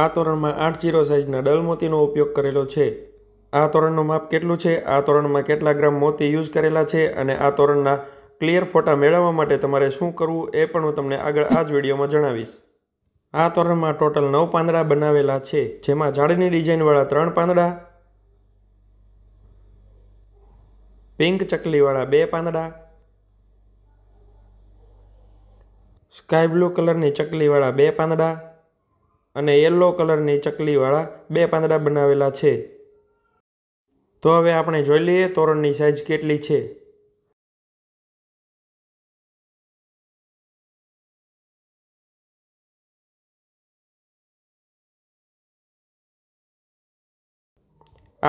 આ તોરણમાં આઠ જીરો સાઇઝના ડલ મોતીનો ઉપયોગ કરેલો છે આ તોરણનું માપ કેટલું છે આ તોરણમાં કેટલા ગ્રામ મોતી યુઝ કરેલા છે અને આ તોરણના ક્લિયર ફોટા મેળવવા માટે તમારે શું કરવું એ પણ હું તમને આગળ આ જ વિડીયોમાં જણાવીશ આ તોરણમાં ટોટલ નવ પાંદડા બનાવેલા છે જેમાં ઝાડની ડિઝાઇનવાળા ત્રણ પાંદડા પિંક ચકલીવાળા બે પાંદડા સ્કાય બ્લુ કલરની ચકલીવાળા બે પાંદડા અને યલો કલરની ચકલીવાળા બે પાંદડા બનાવેલા છે તો હવે આપણે જોઈ લઈએ તોરણની સાઇઝ કેટલી છે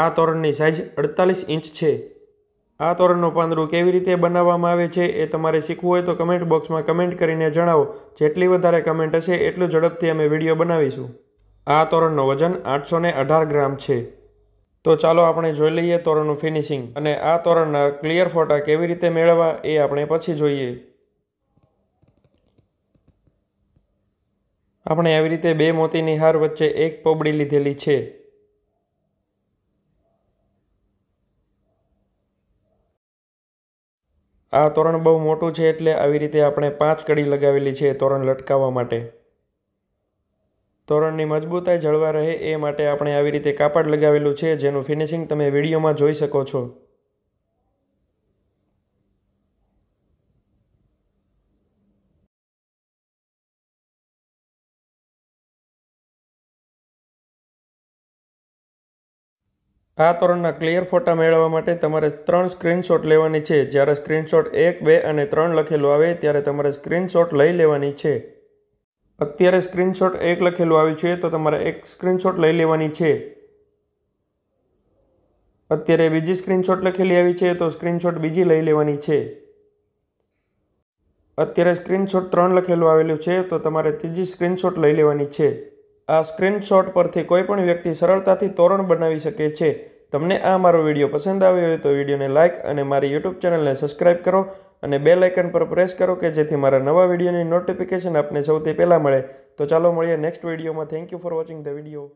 આ તોરણની સાઇઝ અડતાલીસ ઇંચ છે આ તોરણનું પાંદડું કેવી રીતે બનાવવામાં આવે છે એ તમારે શીખવું હોય તો કમેન્ટ બોક્સમાં કમેન્ટ કરીને જણાવો જેટલી વધારે કમેન્ટ હશે એટલું ઝડપથી અમે વિડીયો બનાવીશું આ તોરણનું વજન આઠસો અઢાર ગ્રામ છે તો ચાલો આપણે જોઈ લઈએ તોરણનું ફિનિશિંગ અને આ તોરણના ક્લિયર ફોટા કેવી રીતે મેળવવા એ આપણે પછી જોઈએ આપણે આવી રીતે બે મોતીની હાર વચ્ચે એક પોબડી લીધેલી છે આ તોરણ બહુ મોટું છે એટલે આવી રીતે આપણે પાંચ કડી લગાવેલી છે તોરણ લટકાવવા માટે તોરણની મજબૂતાઈ જળવા રહે એ માટે આપણે આવી રીતે કાપડ લગાવેલું છે જેનું ફિનિશિંગ તમે વિડીયોમાં જોઈ શકો છો આ તોરણના ક્લિયર ફોટા મેળવવા માટે તમારે ત્રણ સ્ક્રીનશોટ લેવાની છે જ્યારે સ્ક્રીનશોટ એક બે અને ત્રણ લખેલું આવે ત્યારે તમારે સ્ક્રીનશોટ લઈ લેવાની છે અત્યારે સ્ક્રીનશોટ એક લખેલું આવ્યું છે તો તમારે એક સ્ક્રીનશોટ લઈ લેવાની છે અત્યારે બીજી સ્ક્રીનશોટ લખેલી આવી છે તો સ્ક્રીનશોટ બીજી લઈ લેવાની છે અત્યારે સ્ક્રીનશોટ ત્રણ લખેલું આવેલું છે તો તમારે ત્રીજી સ્ક્રીનશોટ લઈ લેવાની છે આ સ્ક્રીનશોટ પરથી કોઈપણ વ્યક્તિ સરળતાથી તોરણ બનાવી શકે છે તમને આ મારો વિડીયો પસંદ આવ્યો હોય તો વિડીયોને લાઇક અને મારી યુટ્યુબ ચેનલને સબસ્ક્રાઇબ કરો અને બે લાઇકન પર પ્રેસ કરો કે જેથી મારા નવા વિડીયોની નોટિફિકેશન આપને સૌથી પહેલાં મળે તો ચાલો મળીએ નેક્સ્ટ વિડીયોમાં thank you for watching the video